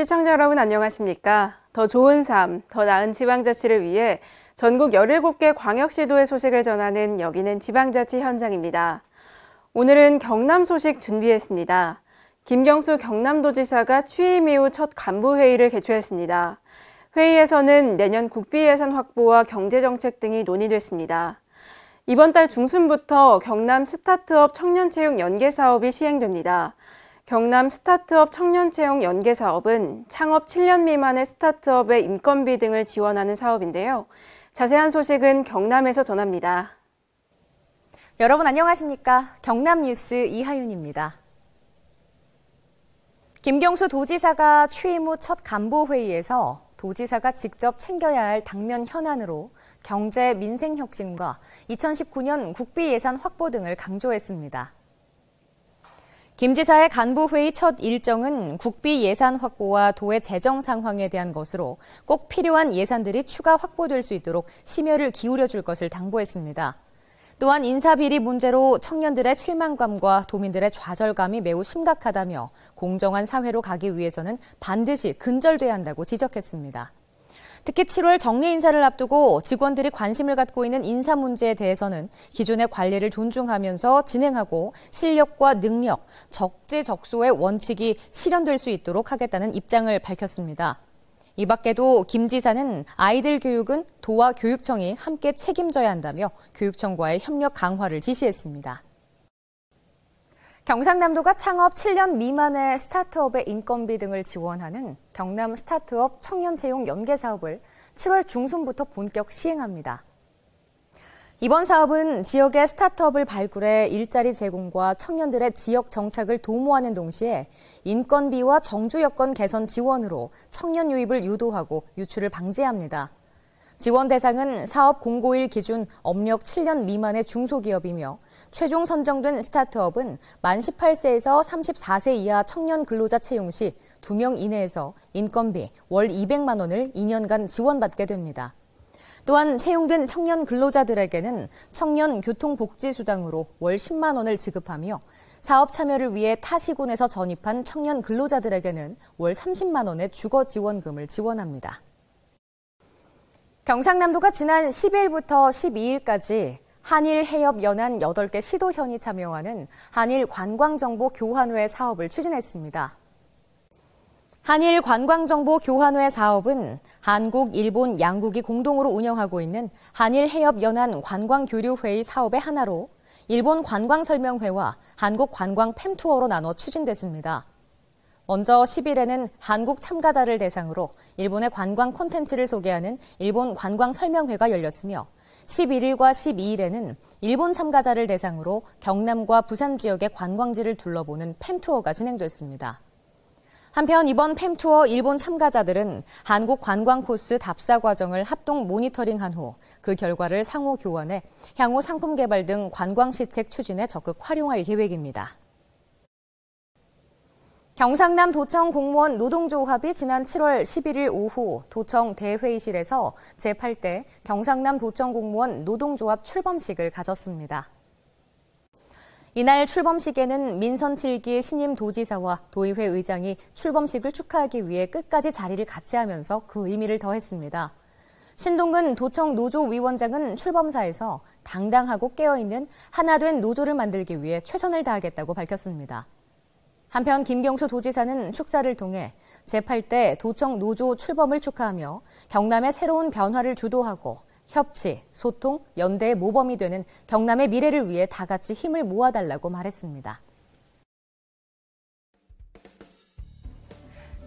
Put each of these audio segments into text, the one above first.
시청자 여러분 안녕하십니까? 더 좋은 삶, 더 나은 지방자치를 위해 전국 17개 광역시도의 소식을 전하는 여기는 지방자치 현장입니다. 오늘은 경남 소식 준비했습니다. 김경수 경남도지사가 취임 이후 첫 간부회의를 개최했습니다. 회의에서는 내년 국비 예산 확보와 경제정책 등이 논의됐습니다. 이번 달 중순부터 경남 스타트업 청년체육 연계 사업이 시행됩니다. 경남 스타트업 청년 채용 연계 사업은 창업 7년 미만의 스타트업의 인건비 등을 지원하는 사업인데요. 자세한 소식은 경남에서 전합니다. 여러분 안녕하십니까? 경남 뉴스 이하윤입니다. 김경수 도지사가 취임 후 첫간부회의에서 도지사가 직접 챙겨야 할 당면 현안으로 경제 민생 혁신과 2019년 국비 예산 확보 등을 강조했습니다. 김 지사의 간부회의 첫 일정은 국비 예산 확보와 도의 재정 상황에 대한 것으로 꼭 필요한 예산들이 추가 확보될 수 있도록 심혈을 기울여 줄 것을 당부했습니다. 또한 인사비리 문제로 청년들의 실망감과 도민들의 좌절감이 매우 심각하다며 공정한 사회로 가기 위해서는 반드시 근절돼야 한다고 지적했습니다. 특히 7월 정례 인사를 앞두고 직원들이 관심을 갖고 있는 인사 문제에 대해서는 기존의 관리를 존중하면서 진행하고 실력과 능력, 적재적소의 원칙이 실현될 수 있도록 하겠다는 입장을 밝혔습니다. 이 밖에도 김 지사는 아이들 교육은 도와 교육청이 함께 책임져야 한다며 교육청과의 협력 강화를 지시했습니다. 경상남도가 창업 7년 미만의 스타트업의 인건비 등을 지원하는 경남 스타트업 청년 채용 연계 사업을 7월 중순부터 본격 시행합니다. 이번 사업은 지역의 스타트업을 발굴해 일자리 제공과 청년들의 지역 정착을 도모하는 동시에 인건비와 정주 여건 개선 지원으로 청년 유입을 유도하고 유출을 방지합니다. 지원 대상은 사업 공고일 기준 업력 7년 미만의 중소기업이며 최종 선정된 스타트업은 만 18세에서 34세 이하 청년 근로자 채용 시 2명 이내에서 인건비 월 200만 원을 2년간 지원받게 됩니다. 또한 채용된 청년 근로자들에게는 청년 교통복지수당으로 월 10만 원을 지급하며 사업 참여를 위해 타 시군에서 전입한 청년 근로자들에게는 월 30만 원의 주거 지원금을 지원합니다. 경상남도가 지난 10일부터 12일까지 한일 해협 연안 8개 시도현이 참여하는 한일 관광정보 교환회 사업을 추진했습니다. 한일 관광정보 교환회 사업은 한국, 일본 양국이 공동으로 운영하고 있는 한일 해협 연안 관광교류회의 사업의 하나로 일본 관광설명회와 한국 관광 팸투어로 나눠 추진됐습니다. 먼저 10일에는 한국 참가자를 대상으로 일본의 관광 콘텐츠를 소개하는 일본 관광 설명회가 열렸으며 11일과 12일에는 일본 참가자를 대상으로 경남과 부산 지역의 관광지를 둘러보는 팸투어가 진행됐습니다. 한편 이번 팸투어 일본 참가자들은 한국 관광 코스 답사 과정을 합동 모니터링한 후 그 결과를 상호 교환해 향후 상품 개발 등 관광 시책 추진에 적극 활용할 계획입니다. 경상남 도청 공무원 노동조합이 지난 7월 11일 오후 도청 대회의실에서 제8대 경상남 도청 공무원 노동조합 출범식을 가졌습니다. 이날 출범식에는 민선 7기 신임 도지사와 도의회 의장이 출범식을 축하하기 위해 끝까지 자리를 같이 하면서 그 의미를 더했습니다. 신동근 도청 노조위원장은 출범사에서 당당하고 깨어있는 하나된 노조를 만들기 위해 최선을 다하겠다고 밝혔습니다. 한편 김경수 도지사는 축사를 통해 제8대 도청 노조 출범을 축하하며 경남의 새로운 변화를 주도하고 협치, 소통, 연대의 모범이 되는 경남의 미래를 위해 다 같이 힘을 모아달라고 말했습니다.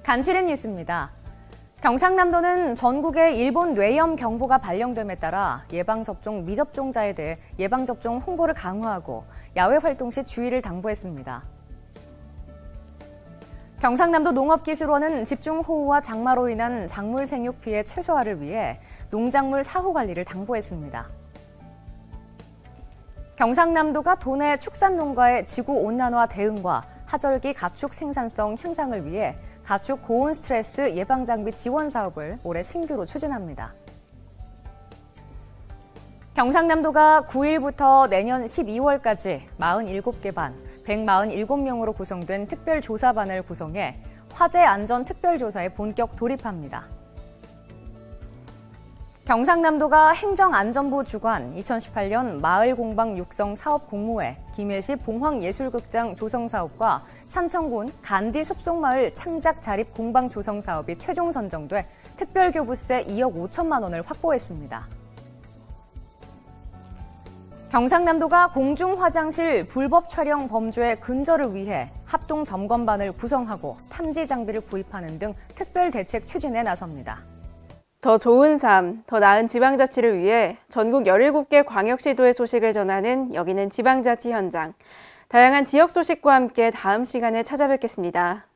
간실린 뉴스입니다. 경상남도는 전국에 일본 뇌염 경보가 발령됨에 따라 예방접종 미접종자에 대해 예방접종 홍보를 강화하고 야외 활동 시 주의를 당부했습니다. 경상남도 농업기술원은 집중호우와 장마로 인한 작물 생육 피해 최소화를 위해 농작물 사후 관리를 당부했습니다. 경상남도가 도내 축산농가의 지구온난화 대응과 하절기 가축 생산성 향상을 위해 가축 고온 스트레스 예방장비 지원 사업을 올해 신규로 추진합니다. 경상남도가 9일부터 내년 12월까지 47개 반, 147명으로 구성된 특별조사반을 구성해 화재 안전 특별조사에 본격 돌입합니다. 경상남도가 행정안전부 주관 2018년 마을공방 육성 사업 공모회 김해시 봉황예술극장 조성 사업과 산청군 간디 숲속마을 창작 자립 공방 조성 사업이 최종 선정돼 특별교부세 2억 5천만 원을 확보했습니다. 경상남도가 공중 화장실 불법 촬영 범죄 의 근절을 위해 합동 점검반을 구성하고 탐지 장비를 구입하는 등 특별 대책 추진에 나섭니다. 더 좋은 삶, 더 나은 지방자치를 위해 전국 17개 광역시도의 소식을 전하는 여기는 지방자치 현장. 다양한 지역 소식과 함께 다음 시간에 찾아뵙겠습니다.